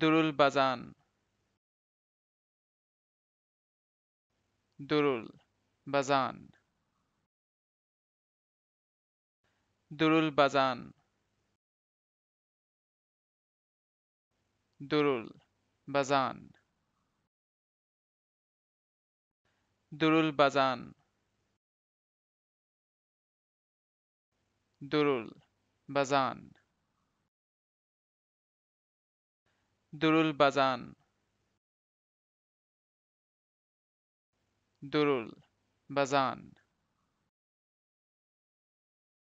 দুরুল বাজান দুরুল বাজান দুরুল বাজান দুরুল বাজান দুরুল বাজান দুরুল বাজান দুরুল বাজান দুরুল বাজান